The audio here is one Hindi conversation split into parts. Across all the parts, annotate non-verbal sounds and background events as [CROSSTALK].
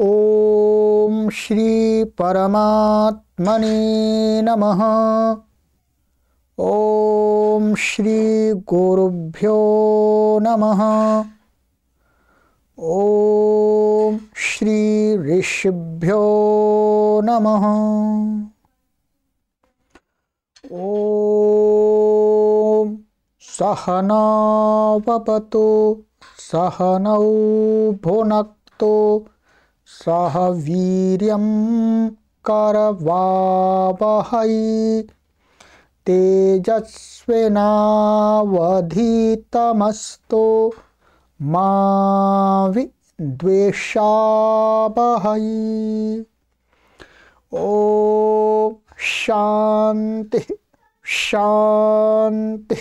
ॐ श्रीपरमात्मने नमः ॐ श्रीगुरुभ्यो नमः ॐ श्रीऋषिभ्यो नमः ॐ सहनावपतु सहनौ भुनक्तु सह वीर करवावहै तेजस्विनावधीतमस्तु मा ओ शांति शांति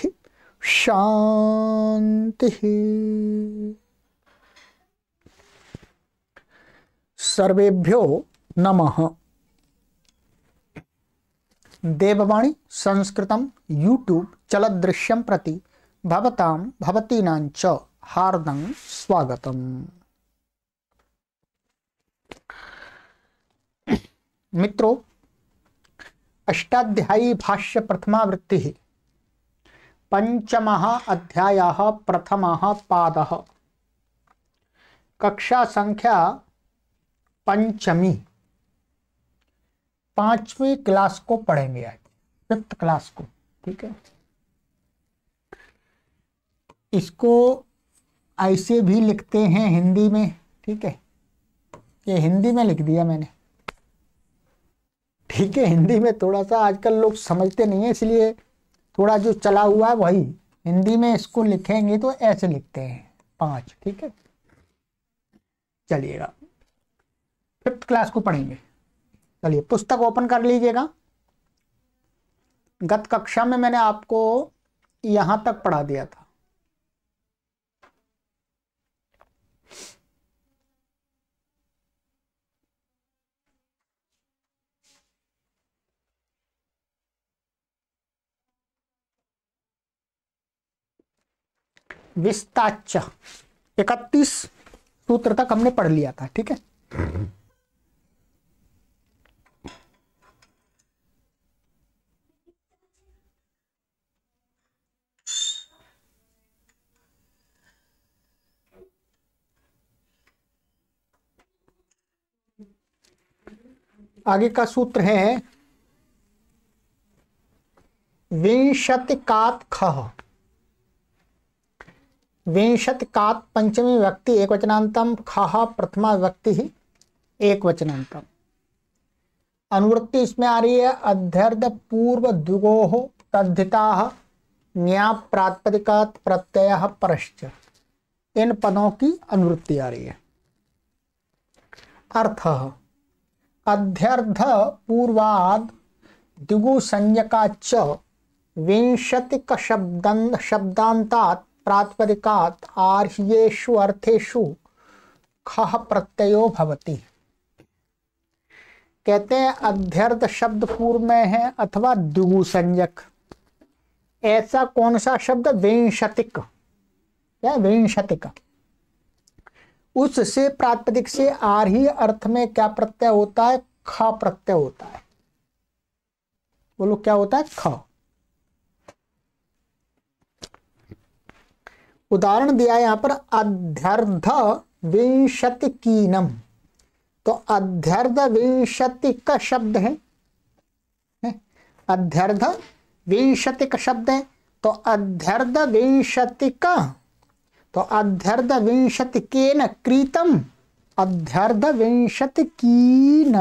शांति सर्वेभ्यो नमः देववाणी संस्कृतम यूट्यूब चलदृश्यम प्रति भवतां भवतीनां च हार्दं मित्रों अष्टाध्यायी भाष्य प्रथमा वृत्ति पंचम अध्याय प्रथम पाद कक्षा संख्या पंचमी पांचवी क्लास को पढ़ेंगे आज फिफ्थ क्लास को ठीक है इसको ऐसे भी लिखते हैं हिंदी में ठीक है ये हिंदी में लिख दिया मैंने ठीक है हिंदी में थोड़ा सा आजकल लोग समझते नहीं है इसलिए थोड़ा जो चला हुआ है वही हिंदी में इसको लिखेंगे तो ऐसे लिखते हैं पांच ठीक है चलिएगा फिफ्थ क्लास को पढ़ेंगे चलिए पुस्तक ओपन कर लीजिएगा गत कक्षा में मैंने आपको यहां तक पढ़ा दिया था विस्ताच इकतीस सूत्र तक हमने पढ़ लिया था ठीक है आगे का सूत्र है विंशत कात खह विंशत कात पंचमी व्यक्ति एक वचनांतम खह प्रथमा व्यक्ति ही एक वचनांतम अनुवृत्ति इसमें आ रही है अध्यर्ध पूर्व दुगोह तद्धिता न्या प्रातपदिकात प्रत्यय परश्च इन पदों की अनुवृत्ति आ रही है अर्थ अध्यर्ध पूर्वाद दिगु संज्ञका च विंशतिक शब्दन शब्दांता प्रातिपदिकात आर्येषु अर्थेषु खह प्रत्ययो भवति कहते हैं अध्यर्थ शब्द पूर्व में है अथवा द्विगु संज्ञक ऐसा कौन सा शब्द विंशतिक या विंशतिक उससे प्रातिक से ही अर्थ में क्या प्रत्यय होता है ख प्रत्यय होता है बोलो क्या होता है ख उदाहरण दिया यहां पर अध्यर्ध विंशति कीनम तो अध्यर्ध विंशति का शब्द है, है? अध्यर्ध विंशति का शब्द है तो अध्यर्ध विंशति का तो अध्यर्ध विंशति के न कृतम अध्यर्ध विंशति की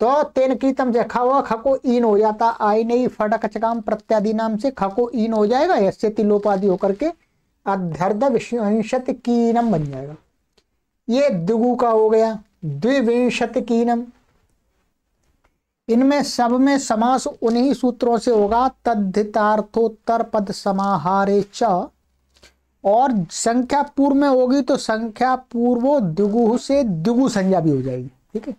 तो तेन कृतम जो खा खको इन हो जाता आई नहीं फटक चकाम प्रत्यादि नाम से खको इन हो जाएगा ऐसे तिलोपाधि होकर के अध्यर्ध विंशत कीनम बन जाएगा ये दुगु का हो गया द्विविंशत कीनम इनमें सब में समास उन्हीं सूत्रों से होगा तद्धितार्थोत्तर पद समाहारे चा और संख्या पूर्व में होगी तो संख्या पूर्व द्विगु से द्विगु संज्ञा भी हो जाएगी ठीक है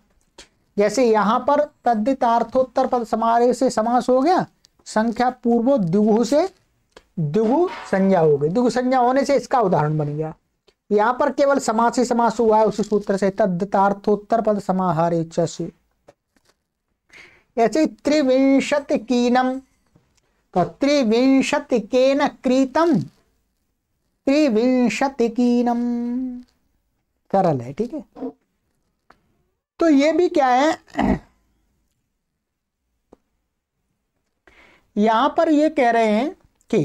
जैसे यहां पर तद्दितार्थोत्तर पद समारे से समास हो गया संख्या पूर्व द्विगु से द्विगु संज्ञा हो गई द्विगु संज्ञा होने से इसका उदाहरण बन गया यहां पर केवल समास ही समास हुआ है उसी सूत्र से तद्दितार्थोत्तर पद समाहारे चे ऐसे त्रिविंशत कीनम तो त्रिविंशत के नीतम त्रिविंशतिकीनम करल है ठीक है तो ये भी क्या है यहां पर ये कह रहे हैं कि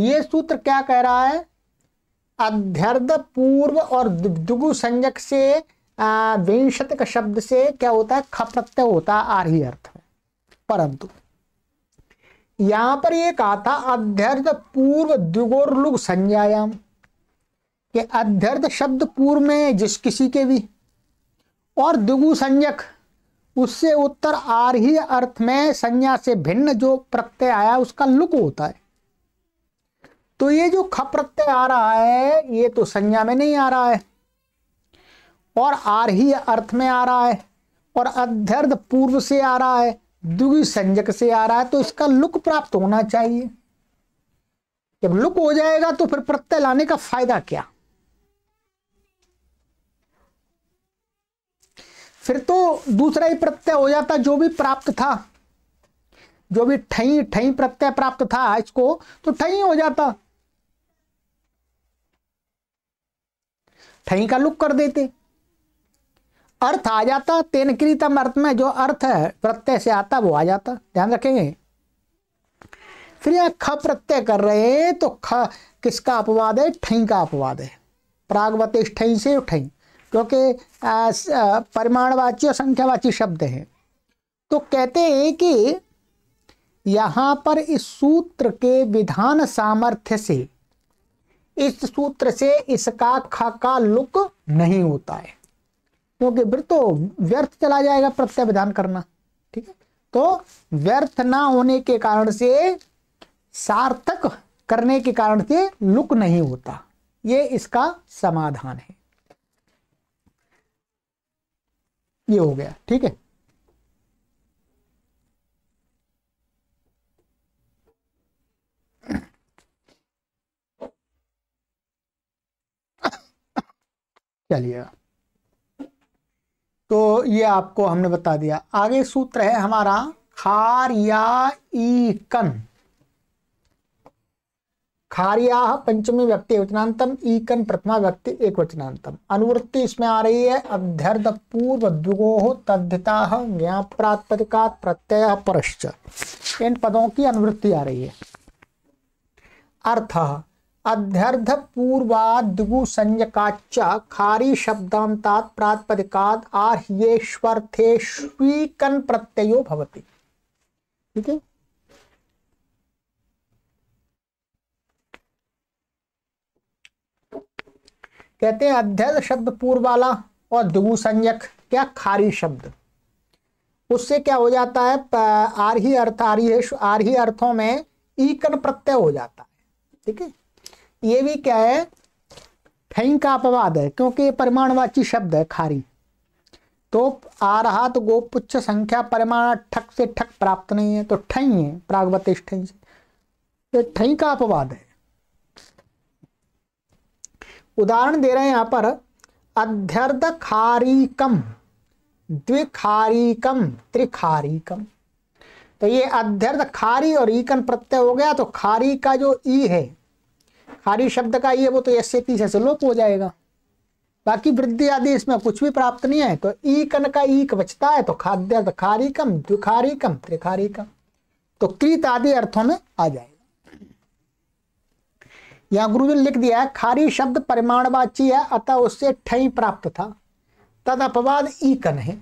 ये सूत्र क्या कह रहा है अध्यर्ध पूर्व और दुगु संजक से विंशत शब्द से क्या होता है खप्रत्यय होता है आर्य अर्थ में परंतु यहां पर ये कहा था अध्यर्थ पूर्व द्विगोर्लुग संज्ञायाम के अध्यर्थ शब्द पूर्व में जिस किसी के भी और द्विगु संज्ञक उससे उत्तर ही अर्थ में संज्ञा से भिन्न जो प्रत्यय आया उसका लुक होता है तो ये जो ख प्रत्यय आ रहा है ये तो संज्ञा में नहीं आ रहा है और ही अर्थ में आ रहा है और अध्यर्थ पूर्व से आ रहा है द्वि संजक से आ रहा है तो इसका लुक प्राप्त होना चाहिए जब लुक हो जाएगा तो फिर प्रत्यय लाने का फायदा क्या फिर तो दूसरा ही प्रत्यय हो जाता जो भी प्राप्त था जो भी ठई ठई प्रत्यय प्राप्त था इसको तो ठई हो जाता ठई का लुक कर देते अर्थ आ जाता तेन क्रीतम अर्थ में जो अर्थ है प्रत्यय से आता वो आ जाता ध्यान रखेंगे फिर यहां ख प्रत्यय कर रहे हैं तो ख किसका अपवाद है ठई का अपवाद है प्रागवत ठई से ठई क्योंकि परिमाणवाची और संख्यावाची शब्द हैं तो कहते हैं कि यहां पर इस सूत्र के विधान सामर्थ्य से इस सूत्र से इसका ख का लुक नहीं होता है क्योंकि तो व्यर्थ चला जाएगा प्रत्यविधान करना ठीक है तो व्यर्थ ना होने के कारण से सार्थक करने के कारण से लुक नहीं होता ये इसका समाधान है ये हो गया ठीक है [COUGHS] चलिएगा तो ये आपको हमने बता दिया आगे सूत्र है हमारा खारिया ईकन खारिया पंचमी व्यक्ति वचनातम ईकन प्रथमा व्यक्ति एक वचनांतम अनुवृत्ति इसमें आ रही है अध्यर्द पूर्व दुगो तद्धिता ज्ञाप्रात्पदिका प्रत्यय परश्च इन पदों की अनुवृत्ति आ रही है अर्थ अध्यर्ध पूर्वाद्गु संज्ञकाच खारी शब्दांतात प्रातपदिकाद स्वीकन प्रत्ययो भवति ठीक है कहते हैं अध्यर्ध शब्द पूर्व वाला और दुगु संयक क्या खारी शब्द उससे क्या हो जाता है आर्ही अर्थ आर्येश आर्ही अर्थों में ईकन प्रत्यय हो जाता है ठीक है ये भी क्या है ठैंग का अपवाद है क्योंकि ये परिमाणवाची शब्द है खारी तो आ रहा तो गोपुच्छ संख्या परिमाण ठक से ठक प्राप्त नहीं है तो ठई है प्रागवतिष्ठ से ये ठई का अपवाद है उदाहरण दे रहे हैं यहां पर अध्यर्ध कम त्रिखारी कम तो ये अध्यर्थ खारी और ईकन प्रत्यय हो गया तो खारी का जो ई है हरि शब्द का ये वो तो एस से तीस ऐसे लोप हो जाएगा बाकी वृद्धि आदि इसमें कुछ भी प्राप्त नहीं है तो ईकन का ईक बचता है तो खाद्य खारिकम द्विखारिकम त्रिखारिकम तो कृत आदि अर्थों में आ जाएगा गुरु जी ने लिख दिया है खारी शब्द परिमाणवाची है अतः उससे ठई प्राप्त था तद अपवाद ईकन है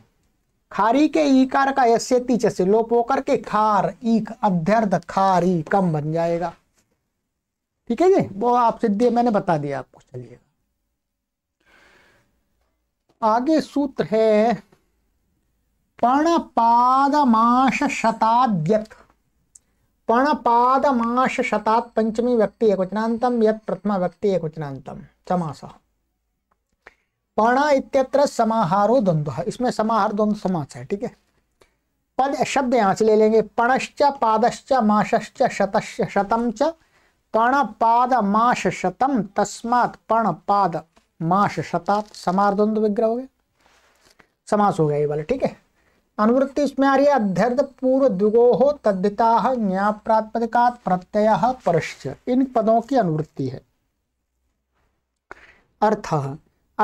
खारी के ईकार का यस्य तीचे से लोप होकर के खार ईक अध्यर्थ खारी कम बन जाएगा ठीक है जी वो आप सिद्धि मैंने बता दिया आपको चलिए आगे सूत्र है पणपादमाश शताद्यत पणपादमाश शतात् पंचमी व्यक्ति एक वचनांतम यद प्रथमा व्यक्ति एक वचनांतम समासा पण इत्यत्र समाहारो द्वंद्व इसमें समाहार द्वंद्व समास है ठीक है पद शब्द यहां से ले लेंगे पणश्च पादश्च माशश्च शतश्च शतम च पणपाद माश शतम तस्मात पणपाद माश शतात समारद्वंद विग्रह हो गया समास हो गया ये वाले ठीक है अनुवृत्ति इसमें आ रही है अध्यर्द पूर्व द्विगोह तद्धिता न्याप्रात्मका प्रत्यय परश्च इन पदों की अनुवृत्ति है अर्थ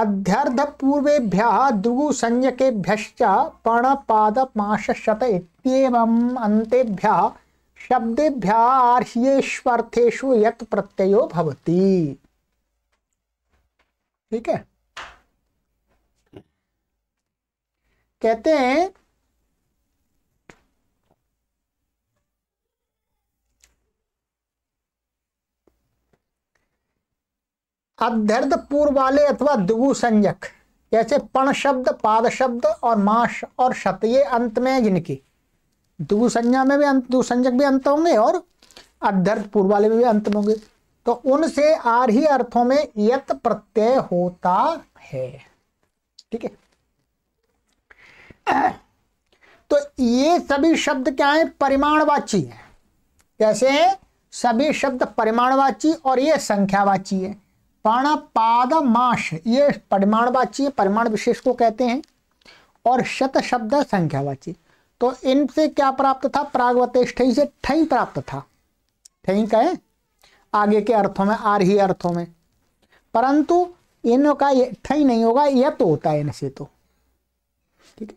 अध्यर्ध पूर्वेभ्य द्रुगु संज्ञकेभ्य पण पाद माश शत इतम अंतेभ्य शब्देभ्यार्ष्येष्वर्थेशु यत प्रत्ययो भवती ठीक है कहते हैं अध्यर्थ पूर्व वाले अथवा दुगु संजक जैसे पण शब्द पाद शब्द और माश और शतये अंत में जिनकी दुसंज्ञा में भी अंत दुसंजक भी अंत होंगे और अध्यर्थ पूर्व वाले में भी अंत होंगे तो उनसे आर ही अर्थों में यत प्रत्यय होता है ठीक है [CLEARS THROAT] तो ये सभी शब्द क्या है परिमाणवाची है कैसे है सभी शब्द परिमाणवाची और ये संख्यावाची है पाद माश ये परिमाणवाची परिमाण विशेष को कहते हैं और शत शब्द संख्यावाची तो इनसे क्या प्राप्त था प्रागवतेष्ठ से ठई प्राप्त था ठई कहे है आगे के अर्थों में आरही अर्थों में परंतु इनका ठई नहीं होगा यह तो होता है इनसे तो ठीक है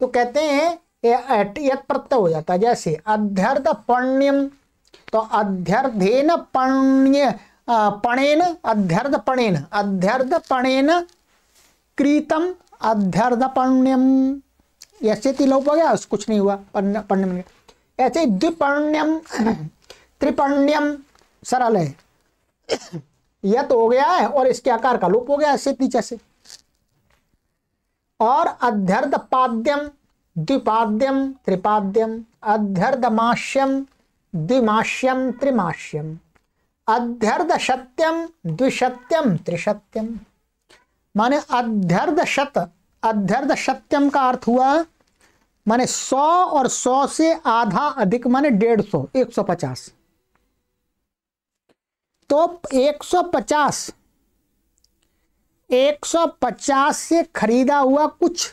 तो कहते हैं प्रत्यय हो जाता है जैसे अध्यर्थ पण्यम तो अध्यर्थेन पण्य पणेन अध्यर्थ पणेन अध्यर्थ पणेन क्रीतम अध्यर्थ पण्यम ऐसे तिलोप हो गया कुछ नहीं हुआ पर्ण्यम ऐसे द्विपर्ण्यम त्रिपर्ण्यम सरल है यह तो हो गया है और इसके आकार का लोप हो गया ऐसे नीचे से और अध्यर्ध पाद्यम द्विपाद्यम त्रिपाद्यम अध्यर्धमाश्यम द्विमाश्यम त्रिमाश्यम अध्यर्ध सत्यम द्विशत्यम त्रिशत्यम माने अध्यर्ध शत अध्यर्ध सत्यम का अर्थ हुआ माने सौ और सौ से आधा अधिक माने डेढ़ सौ एक सौ पचास तो एक सौ पचास एक सौ पचास से खरीदा हुआ कुछ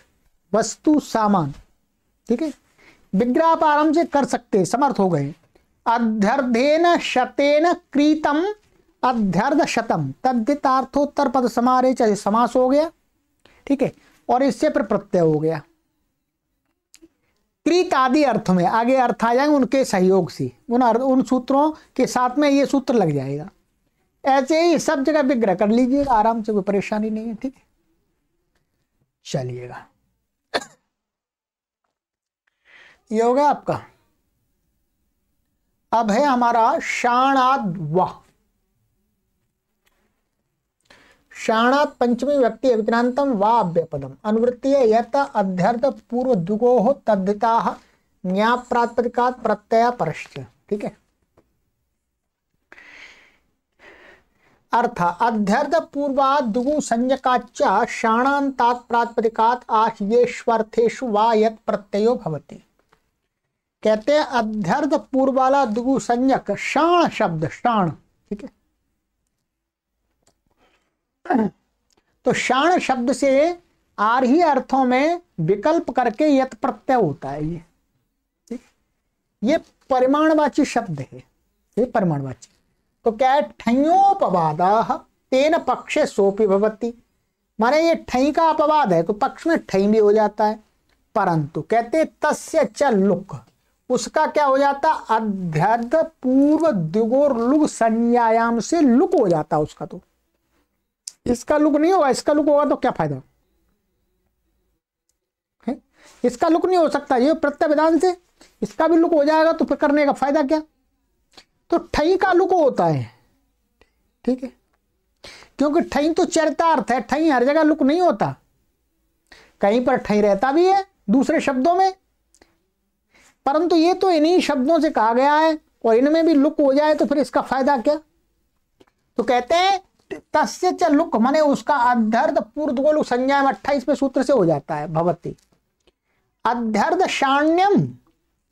वस्तु सामान ठीक है विग्रह आराम से कर सकते समर्थ हो गए अध्यर्धेन शतेन कृतम अध्यर्ध शतम तद्धितार्थोत्तर पद समारे चाहे समास हो गया ठीक है और इससे पर प्रत्यय हो गया क्रीत आदि अर्थ में आगे अर्थ आ जाएंगे उनके सहयोग से उन अर्थ उन सूत्रों के साथ में ये सूत्र लग जाएगा ऐसे ही सब जगह विग्रह कर लीजिएगा आराम से कोई परेशानी नहीं है ठीक है चलिएगा ये हो गया आपका अब है हमारा शाणाद वाह शाणा पंचमी व्यक्ति अभिक्रांतम व्यपदम अव्यपदम अनुवृत्तीय यत अध्यर्थ पूर्व दुगो तद्धिता न्याय प्रातपदिकात प्रत्यय परश्च ठीक है अर्थ अध्यर्थ दुगु संज्ञकाच क्षाणांतात प्रातपदिकात वा यत प्रत्ययो भवति कहते हैं अध्यर्थ दुगु शब्द ठीक है तो शाण शब्द से ही अर्थों में विकल्प करके यत प्रत्यय होता है ये ये परिमाणवाची शब्द है ये परिमाणवाची तो क्या है ठयोपवादा तेन पक्षे सोपी भवती माने ये ठई का अपवाद है तो पक्ष में ठई भी हो जाता है परंतु कहते तस्य च लुक उसका क्या हो जाता अध्यर्ध पूर्व दिगोर लुग संज्ञायाम से लुक हो जाता उसका तो इसका लुक नहीं होगा इसका लुक होगा तो क्या फायदा है इसका लुक नहीं हो सकता ये प्रत्यविधान से इसका भी लुक हो जाएगा तो फिर करने का फायदा क्या तो ठई का लुक होता है ठीक है क्योंकि ठई तो चरितार्थ है ठई हर जगह लुक नहीं होता कहीं पर ठई रहता भी है दूसरे शब्दों में परंतु ये तो इन्हीं शब्दों से कहा गया है और इनमें भी लुक हो जाए तो फिर इसका फायदा क्या तो कहते हैं तस्य च लुक माने उसका अध्यर्ध पूर्व लुक संज्ञा अट्ठाईसवें सूत्र से हो जाता है भवती अध्यर्ध शाण्यम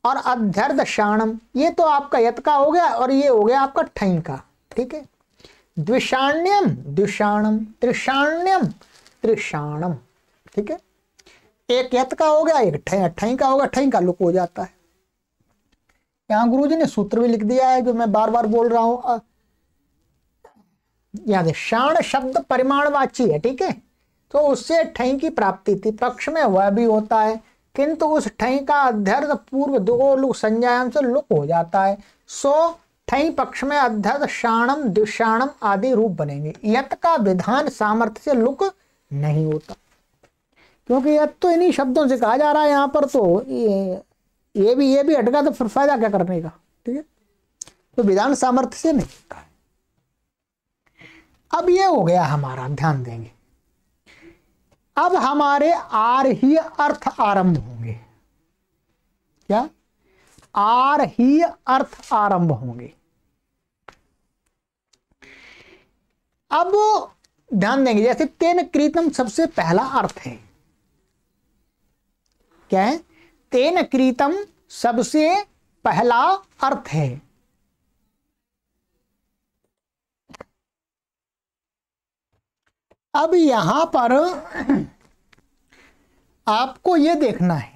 और अध्यर्ध शाणम ये तो आपका यत का हो गया और ये हो गया आपका ठई का ठीक है द्विषाण्यम द्विषाणम त्रिषाण्यम त्रिषाणम ठीक है एक यत का हो गया एक ठई ठई का होगा ठई का लुक हो जाता है यहाँ गुरुजी ने सूत्र भी लिख दिया है जो मैं बार बार बोल रहा हूँ याद है शाण शब्द परिमाणवाची है ठीक है तो उससे ठई की प्राप्ति थी पक्ष में वह भी होता है किंतु उस ठई का अध्यर्थ पूर्व दो लुक संज्ञान से लुक हो जाता है सो ठई पक्ष में अध्यर्थ शाणम दुषाणम आदि रूप बनेंगे यत का विधान सामर्थ्य से लुक नहीं होता क्योंकि यद तो इन्हीं शब्दों से कहा जा रहा है यहाँ पर तो ये ये भी ये भी हटगा तो फिर फायदा क्या करने का ठीक है तो विधान सामर्थ्य से नहीं कहा अब ये हो गया हमारा ध्यान देंगे अब हमारे आर ही अर्थ आरंभ होंगे क्या आर ही अर्थ आरंभ होंगे अब ध्यान देंगे जैसे तेन कृतम सबसे पहला अर्थ है क्या है तेन कृतम सबसे पहला अर्थ है अब यहां पर आपको ये देखना है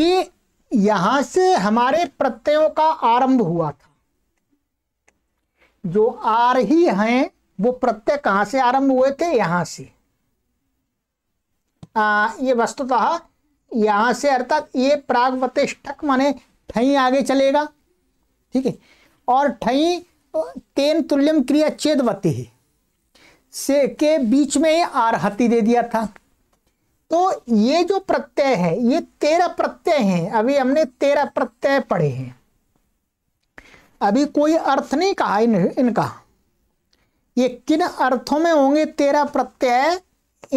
कि यहां से हमारे प्रत्ययों का आरंभ हुआ था जो आर ही हैं वो प्रत्यय कहां से आरंभ हुए थे यहां से आ, ये वस्तुतः यहां से अर्थात ये प्रतिष्ठक माने ठही आगे चलेगा ठीक है और ठही तेन तुल्यम क्रिया चेदवती है से के बीच में आरहती दे दिया था तो ये जो प्रत्यय है ये तेरह प्रत्यय हैं अभी हमने तेरह प्रत्यय पढ़े हैं अभी कोई अर्थ नहीं कहा इन इनका ये किन अर्थों में होंगे तेरह प्रत्यय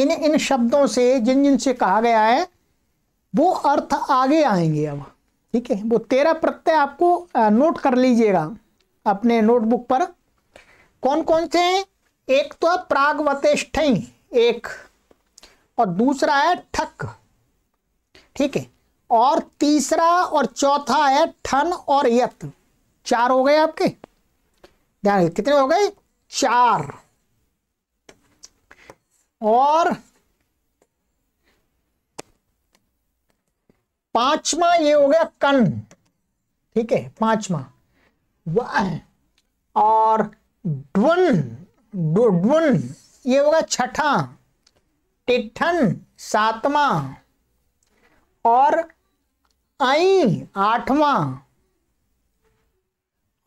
इन इन शब्दों से जिन जिन से कहा गया है वो अर्थ आगे आएंगे अब ठीक है वो तेरह प्रत्यय आपको नोट कर लीजिएगा अपने नोटबुक पर कौन कौन से हैं एक तो है प्रागवतिष्ठ एक और दूसरा है ठक ठीक है और तीसरा और चौथा है ठन और यत चार हो गए आपके ध्यान कितने हो गए चार और पांचवा ये हो गया कन ठीक है पांचवा वह और ड्वन डुडबुन ये होगा छठा टिठन सातवां और आई आठवां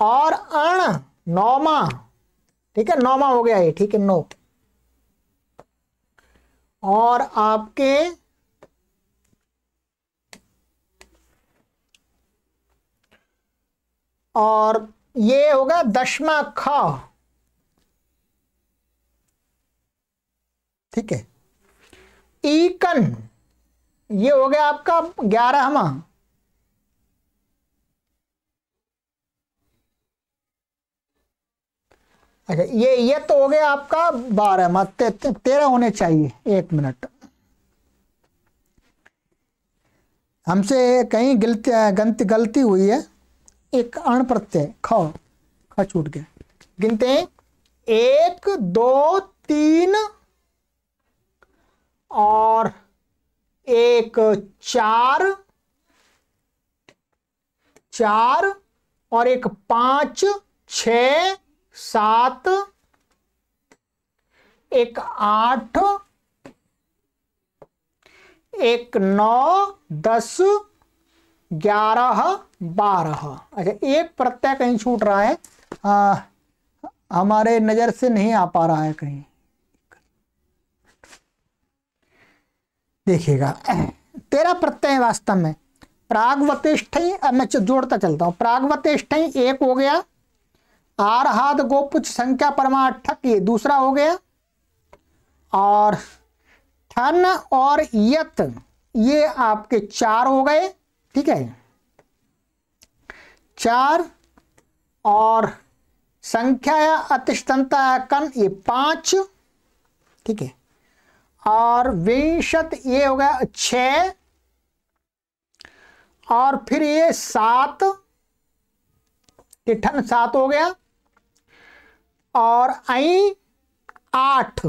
और अण नौवा ठीक है नौवा हो गया ये ठीक है नौ और आपके और ये होगा दशमा ख ठीक है ईकन ये हो गया आपका ग्यारहवा अच्छा ये ये तो हो गया आपका बारहवा ते, ते, तेरह होने चाहिए एक मिनट हमसे कहीं गलती गलती गलती हुई है एक अण प्रत्यय ख ख छूट गया गिनते हैं एक दो तीन और एक चार चार और एक पांच छ सात एक आठ एक नौ दस ग्यारह बारह अच्छा एक प्रत्यय कहीं छूट रहा है आ, हाँ, हमारे नज़र से नहीं आ पा रहा है कहीं देखिएगा तेरा प्रत्यय वास्तव में प्रागवतिष्ठ अब मैं जोड़ता चलता हूं प्रागवतिष्ठ एक हो गया आरहाद गोपुच संख्या परमाठक ये दूसरा हो गया और ठन और यत ये आपके चार हो गए ठीक है चार और संख्या या अतिष्ठता कन ये पांच ठीक है और विंशत ये हो गया छ और फिर ये सात तिठन सात हो गया और आई आठ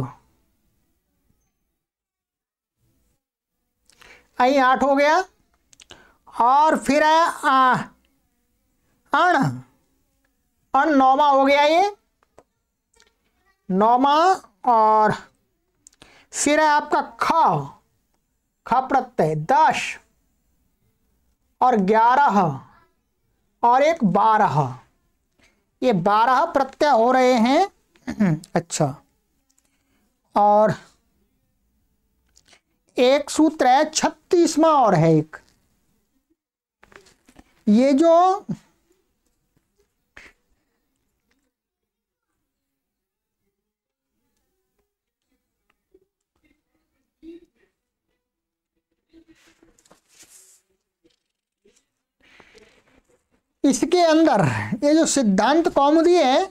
आई आठ हो गया और फिर है अण अण नौमा हो गया ये नौमा और फिर है आपका ख ख प्रत्यय दस और ग्यारह और एक बारह ये बारह प्रत्यय हो रहे हैं [CLEARS THROAT] अच्छा और एक सूत्र है छत्तीसवा और है एक ये जो इसके अंदर ये जो सिद्धांत कौमुदी है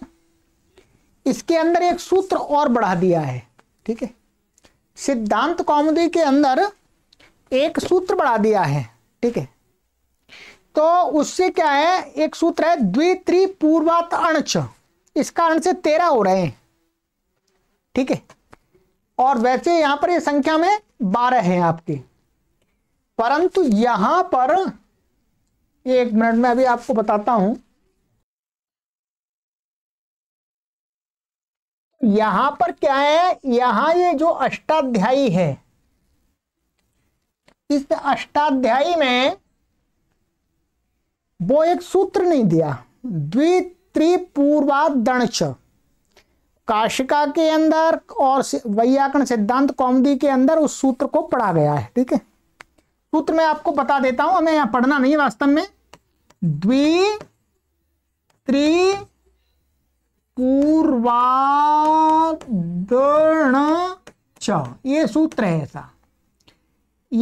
इसके अंदर एक सूत्र और बढ़ा दिया है ठीक है सिद्धांत कौमुदी के अंदर एक सूत्र बढ़ा दिया है ठीक है तो उससे क्या है एक सूत्र है द्वित्री पूर्वात अणच इसका अण से तेरह हो रहे हैं ठीक है और वैसे यहां पर ये संख्या में बारह है आपकी परंतु यहां पर एक मिनट में अभी आपको बताता हूं यहां पर क्या है यहां ये जो अष्टाध्यायी है इस अष्टाध्यायी में वो एक सूत्र नहीं दिया द्वित्रिपूर्वादणच काशिका के अंदर और वैयाकरण सिद्धांत कौमदी के अंदर उस सूत्र को पढ़ा गया है ठीक है सूत्र मैं आपको बता देता हूं हमें यहां पढ़ना नहीं है वास्तव में द्वि त्रि पूर्वादण च ये सूत्र है ऐसा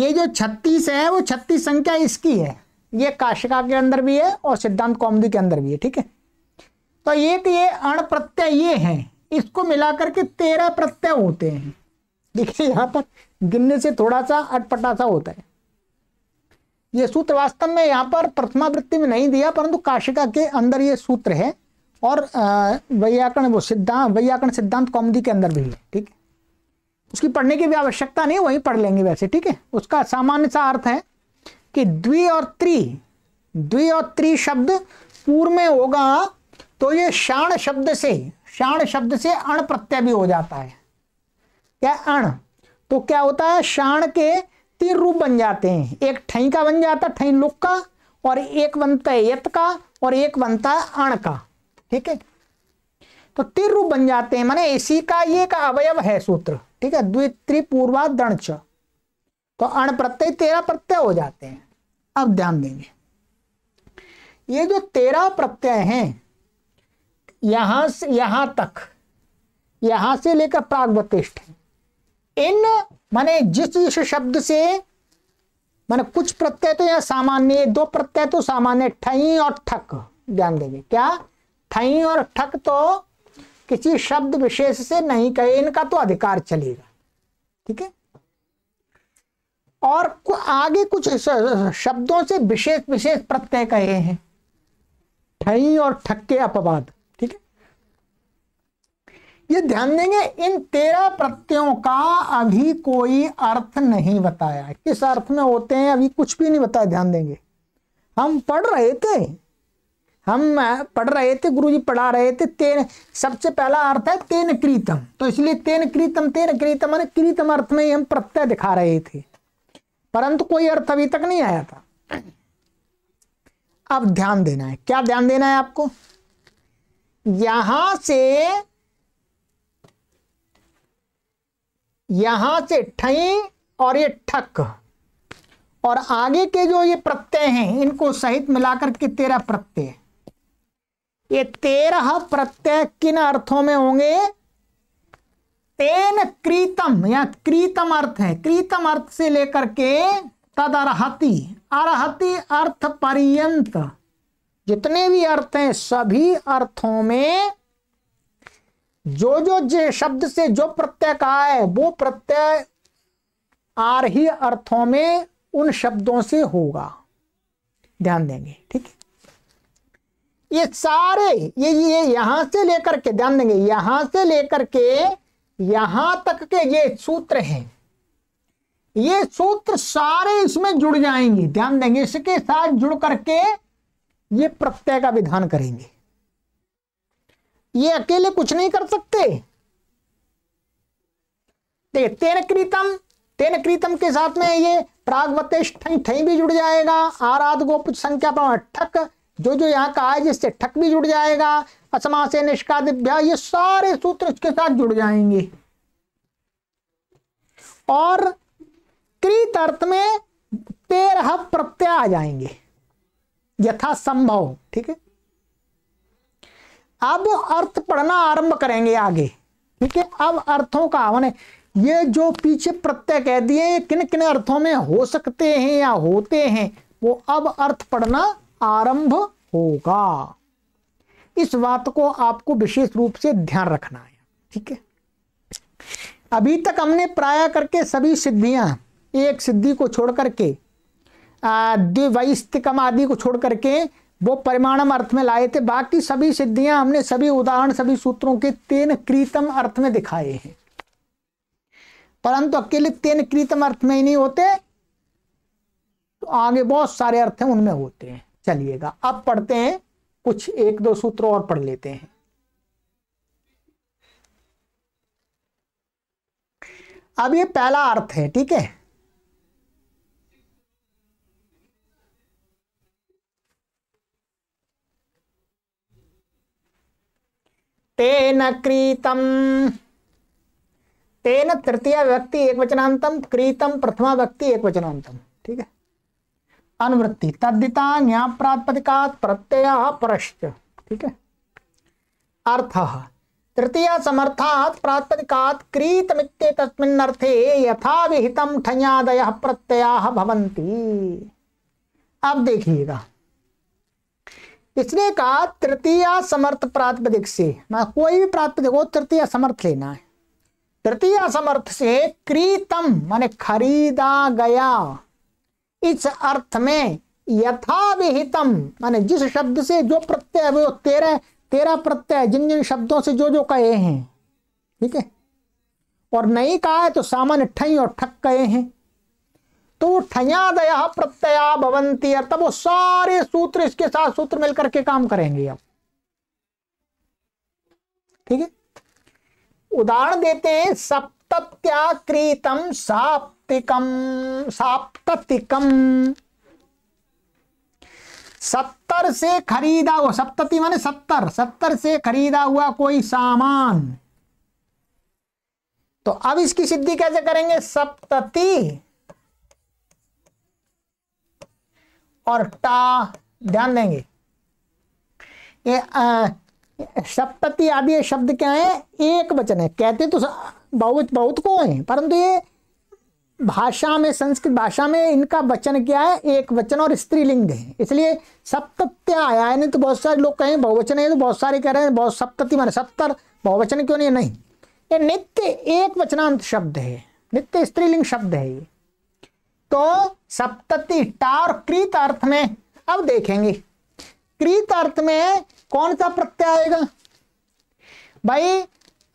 ये जो छत्तीस है वो छत्तीस संख्या इसकी है ये काशिका के अंदर भी है और सिद्धांत कौमदी के अंदर भी है ठीक है तो ये कि ये अण प्रत्यय ये है इसको मिलाकर के तेरह प्रत्यय होते हैं देखिए यहां पर गिनने से थोड़ा सा अटपटा सा होता है ये सूत्र वास्तव में यहाँ पर प्रथमा वृत्ति में नहीं दिया परंतु काशिका के अंदर ये सूत्र है और वैयाकरण वो सिद्धांत वैयाकरण सिद्धांत कौमदी के अंदर भी है ठीक है उसकी पढ़ने की भी आवश्यकता नहीं वही पढ़ लेंगे वैसे ठीक है उसका सामान्य सा अर्थ है कि द्वि और त्रि द्वि और त्रि शब्द पूर्व में होगा तो ये शाण शब्द से शाण शब्द से अण प्रत्यय भी हो जाता है क्या अण तो क्या होता है शाण के तीन रूप बन जाते हैं एक ठई का बन जाता ठई लुक का और एक बनता है यत का और एक बनता है अण का ठीक है तो तीन रूप बन जाते हैं माने इसी का ये का अवयव है सूत्र ठीक है द्वित्रिपूर्वा दणच तो अण प्रत्यय तेरह प्रत्यय हो जाते हैं अब ध्यान देंगे ये जो तेरह प्रत्यय हैं यहां से यहां तक यहां से लेकर प्रागवतिष्ठ इन माने जिस जिस शब्द से माने कुछ प्रत्यय तो या सामान्य दो प्रत्यय तो सामान्य ठई और ठक ध्यान देंगे क्या ठई और ठक तो किसी शब्द विशेष से नहीं कहे इनका तो अधिकार चलेगा ठीक है और आगे कुछ शब्दों से विशेष विशेष प्रत्यय कहे हैं ठई और ठक के अपवाद ये ध्यान देंगे इन तेरह प्रत्ययों का अभी कोई अर्थ नहीं बताया किस अर्थ में होते हैं अभी कुछ भी नहीं बताया ध्यान देंगे हम पढ़ रहे थे हम पढ़ रहे थे गुरुजी पढ़ा रहे थे तेन सबसे पहला अर्थ है तेन क्रीतम तो इसलिए तेन क्रीतम तेन क्रीतम क्रीतम अर्थ में ही हम प्रत्यय दिखा रहे थे परंतु कोई अर्थ अभी तक नहीं आया था अब ध्यान देना है क्या ध्यान देना है आपको यहां से यहां से ठई और ये ठक और आगे के जो ये प्रत्यय हैं इनको सहित मिलाकर के तेरह प्रत्यय ये तेरह प्रत्यय किन अर्थों में होंगे तेन क्रीतम या क्रीतम अर्थ है क्रीतम अर्थ से लेकर के तद अर्ति अर्ति अर्थ पर्यंत जितने भी अर्थ हैं सभी अर्थों में जो जो जे शब्द से जो प्रत्यय कहा है वो प्रत्यय आरही अर्थों में उन शब्दों से होगा ध्यान देंगे ठीक है ये सारे ये ये यहां से लेकर के ध्यान देंगे यहां से लेकर के यहां तक के ये सूत्र हैं ये सूत्र सारे इसमें जुड़ जाएंगे ध्यान देंगे इसके साथ जुड़ करके ये प्रत्यय का विधान करेंगे ये अकेले कुछ नहीं कर सकते तेन कृतम तेन कृतम के साथ में ये प्रागवते भी जुड़ जाएगा आराध गोप संख्या पर ठक जो जो यहाँ का है जिससे ठक भी जुड़ जाएगा असमा से निष्कादिभ्या ये सारे सूत्र इसके साथ जुड़ जाएंगे और कृत अर्थ में तेरह प्रत्यय आ जाएंगे यथा संभव ठीक है अब अर्थ पढ़ना आरंभ करेंगे आगे ठीक है अब अर्थों का मैंने ये जो पीछे प्रत्यय कह दिए किन किन अर्थों में हो सकते हैं या होते हैं वो अब अर्थ पढ़ना आरंभ होगा इस बात को आपको विशेष रूप से ध्यान रखना है ठीक है अभी तक हमने प्राय करके सभी सिद्धियां एक सिद्धि को छोड़ करके द्विवैस्तिकम आदि को छोड़ करके वो परिमाणम अर्थ में लाए थे बाकी सभी सिद्धियां हमने सभी उदाहरण सभी सूत्रों के तेन कृतम अर्थ में दिखाए हैं परंतु अकेले तेन कृतम अर्थ में ही नहीं होते तो आगे बहुत सारे अर्थ हैं उनमें होते हैं चलिएगा अब पढ़ते हैं कुछ एक दो सूत्र और पढ़ लेते हैं अब ये पहला अर्थ है ठीक है तेन क्रीतम तेन तृतीय व्यक्ति एक वचनांतम क्रीतम प्रथमा व्यक्ति एक वचनांतम ठीक है अनुवृत्ति तद्दिता न्या प्रातपदिकात प्रत्यय परश्च ठीक है अर्थ तृतीय समर्थात प्रातपदिकात क्रीत यथा विहित ठयादय प्रत्यय अब देखिएगा इसने कहा तृतीय समर्थ प्रातिपदिक से ना कोई भी प्रातिपदिक हो तृतीय समर्थ लेना है तृतीय समर्थ से क्रीतम माने खरीदा गया इस अर्थ में यथा विहितम माने जिस शब्द से जो प्रत्यय वो तेरह तेरह प्रत्यय जिन जिन शब्दों से जो जो कहे हैं ठीक है और नहीं कहा है तो सामान्य ठई और ठक कहे हैं तो ठया दया प्रत्यया भवंती तब वो सारे सूत्र इसके साथ सूत्र मिलकर के काम करेंगे अब ठीक है उदाहरण देते हैं सप्तत्याकृतम साप्तिकम साप्तिकम सत्तर से खरीदा हुआ सप्तति माने सत्तर सत्तर से खरीदा हुआ कोई सामान तो अब इसकी सिद्धि कैसे करेंगे सप्तति और टा ध्यान देंगे ये सप्तति आदि शब्द क्या है एक वचन है कहते तो बहुत बहुत को है परंतु ये भाषा में संस्कृत भाषा में इनका वचन क्या है एक वचन और स्त्रीलिंग है इसलिए सप्तत्य आया है नहीं तो बहुत सारे लोग कहें बहुवचन है तो बहुत सारे कह रहे हैं बहुत सप्तति माने सत्तर बहुवचन क्यों नहीं नहीं ये नित्य एक वचनांत शब्द है नित्य स्त्रीलिंग शब्द है ये तो सप्तति टा और कृत अर्थ में अब देखेंगे कृत अर्थ में कौन सा प्रत्यय आएगा भाई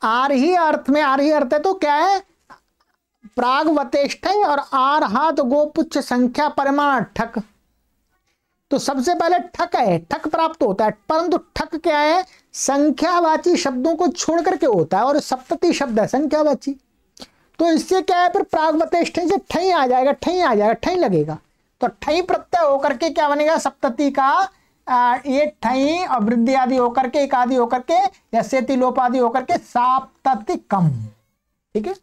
आर ही अर्थ में आर ही अर्थ है तो क्या है प्राग वतेष्ठ और आर हाथ गोपुच्छ संख्या परिमाण ठक तो सबसे पहले ठक है ठक प्राप्त होता है परंतु ठक क्या है संख्यावाची शब्दों को छोड़ करके होता है और सप्तति शब्द है संख्यावाची तो इससे क्या है फिर प्राग प्रतिष्ठा से ठई आ जाएगा ठई आ जाएगा ठई लगेगा तो ठई प्रत्यय होकर के क्या बनेगा सप्तती का आ, ये ठई और वृद्धि आदि होकर के एक आदि होकर के या से लोप आदि होकर के साप्तिक कम ठीक है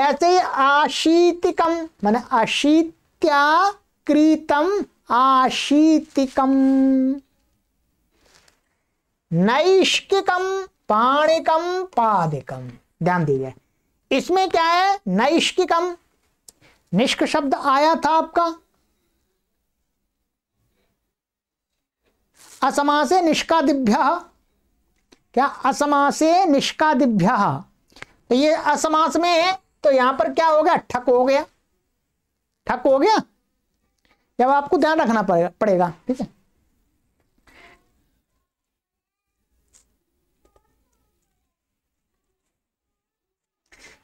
ऐसे ही आशीतिकम मैंने अशीत्या कृतम आशीतिकम नैष्किकम पाणिकम पादिकम ध्यान दीजिए इसमें क्या है नैष्किकम निष्क शब्द आया था आपका असमासे निष्कादिभ्य क्या असमासे निष्कादिभ्य तो ये असमास में है तो यहां पर क्या हो गया ठक हो गया ठक हो गया जब आपको ध्यान रखना पड़ेगा ठीक है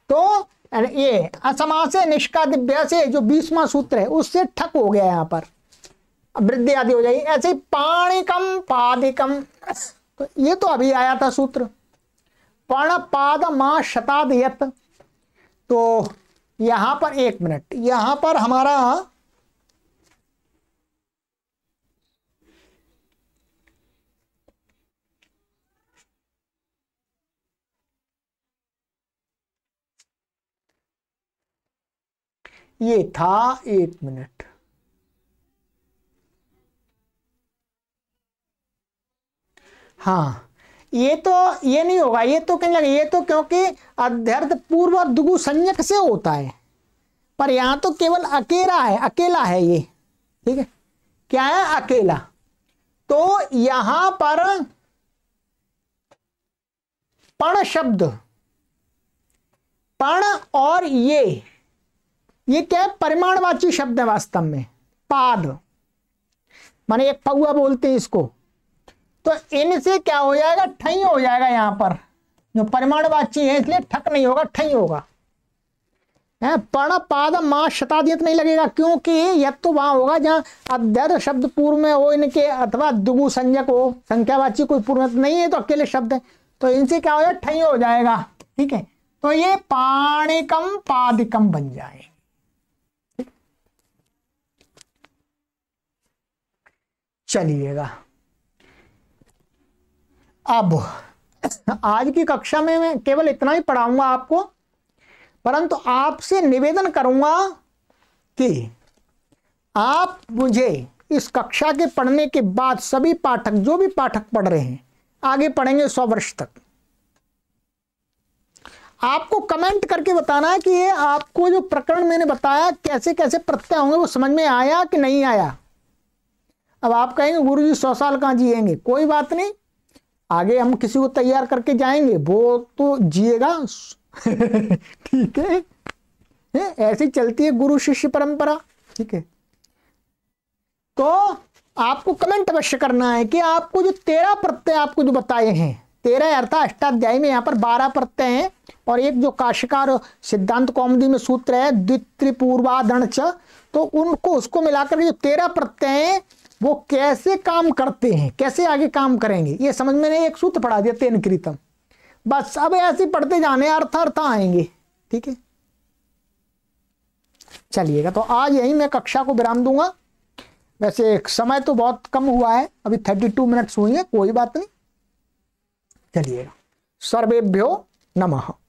तो ये असमासे निष्कादिभ्य से जो बीसवा सूत्र है उससे ठक हो गया यहां पर वृद्धि आदि हो जाएगी ऐसे पाणिकम पादिकम तो ये तो अभी आया था सूत्र पण पाद मा शताद तो यहां पर एक मिनट यहां पर हमारा ये था एक मिनट हाँ ये तो ये नहीं होगा ये तो कहने लगे ये तो क्योंकि अध्यर्थ पूर्व दुगु संयक से होता है पर यहां तो केवल अकेला है अकेला है ये ठीक है क्या है अकेला तो यहां पर पण शब्द पण और ये ये क्या है परिमाणवाची शब्द है वास्तव में पाद माने एक पौआ बोलते हैं इसको तो इनसे क्या हो जाएगा ठई हो जाएगा यहां पर जो परिमाणवाची है इसलिए ठक नहीं होगा ठई होगा है पण पाद मा शतादियत नहीं लगेगा क्योंकि यद तो वहां होगा जहां अध्यय शब्द पूर्व में हो इनके अथवा दुगु संजक हो संख्यावाची कोई पूर्व नहीं है तो अकेले शब्द है तो इनसे क्या हो जाए ठई हो जाएगा ठीक है तो ये पाणिकम पादिकम बन जाए चलिएगा अब आज की कक्षा में मैं केवल इतना ही पढ़ाऊंगा आपको परंतु आपसे निवेदन करूंगा कि आप मुझे इस कक्षा के पढ़ने के बाद सभी पाठक जो भी पाठक पढ़ रहे हैं आगे पढ़ेंगे सौ वर्ष तक आपको कमेंट करके बताना है कि ये आपको जो प्रकरण मैंने बताया कैसे कैसे प्रत्यय होंगे वो समझ में आया कि नहीं आया अब आप कहेंगे गुरु जी सौ साल कहाँ जिएंगे कोई बात नहीं आगे हम किसी को तैयार करके जाएंगे वो तो जिएगा [LAUGHS] ठीक है ऐसी चलती है गुरु शिष्य परंपरा ठीक है तो आपको कमेंट अवश्य करना है कि आपको जो तेरह प्रत्यय आपको जो बताए हैं तेरह अर्थात अष्टाध्यायी में यहाँ पर बारह प्रत्यय हैं और एक जो काशिकार सिद्धांत कौमदी में सूत्र है द्वित्रिपूर्वादरण तो उनको उसको मिलाकर जो तेरह प्रत्यय हैं वो कैसे काम करते हैं कैसे आगे काम करेंगे ये समझ में एक सूत्र पढ़ा दिया तेन कृतम बस अब ऐसे पढ़ते जाने अर्थ अर्थ आएंगे ठीक है चलिएगा तो आज यही मैं कक्षा को विराम दूंगा वैसे समय तो बहुत कम हुआ है अभी थर्टी टू मिनट्स हुई है कोई बात नहीं चलिएगा सर्वेभ्यो नमः